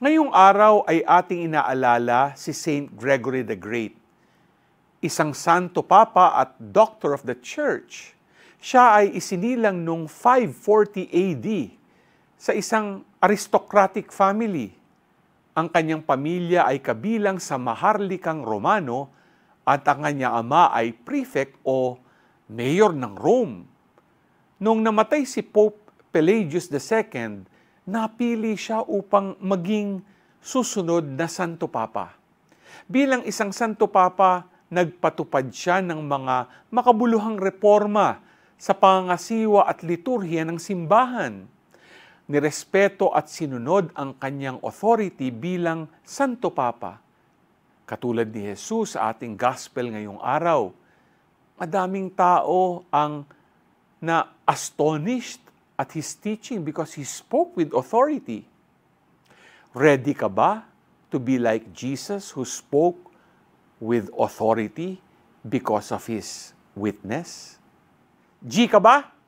Ngayong araw ay ating inaalala si Saint Gregory the Great, isang santo papa at doctor of the church. Siya ay isinilang noong 540 AD sa isang aristocratic family. Ang kanyang pamilya ay kabilang sa maharlikang Romano at ang kanyang ama ay prefect o mayor ng Rome. Noong namatay si Pope Pelagius II, napili siya upang maging susunod na Santo Papa. Bilang isang Santo Papa, nagpatupad siya ng mga makabuluhang reforma sa pangasiwa at liturhiya ng simbahan. Nirespeto at sinunod ang kanyang authority bilang Santo Papa. Katulad ni Jesus sa ating gospel ngayong araw, madaming tao ang na astonished at His teaching because He spoke with authority. Ready ka ba to be like Jesus who spoke with authority because of His witness? G ka ba?